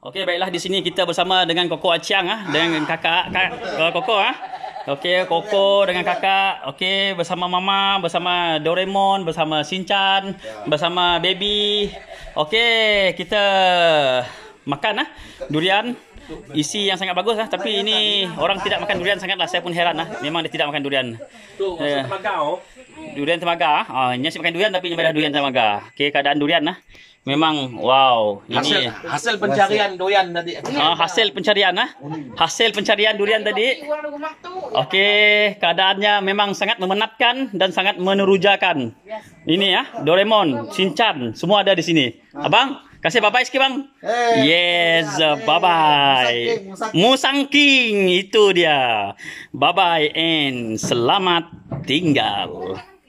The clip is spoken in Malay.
Okey, baiklah di sini kita bersama dengan Koko Aciang ah, dengan kakak, kak, eh, Koko ah. Okey, Koko dengan kakak, okey, bersama mama, bersama Doraemon, bersama Shinchan, bersama baby. Okey, kita makan lah durian isi yang sangat bagus lah tapi ini orang tidak makan durian sangatlah saya pun heran lah memang dia tidak makan durian ya. oh. durian temaga oh, ini asyik makan durian tapi ini durian temaga okay, keadaan durian lah Memang wow ini hasil, pencarian durian tadi. Ah, hasil pencarian ah. Hasil pencarian durian tadi. Okey, keadaannya memang sangat memenatkan dan sangat menerujakan. Ini ya, ah, Doremon, Doraemon, semua ada di sini. Abang, Kasih bye-bye sikit bang. Hey, eh, yes, hey, ya, ya, ya. bye-bye. Musang King, itu dia. Bye-bye and selamat tinggal.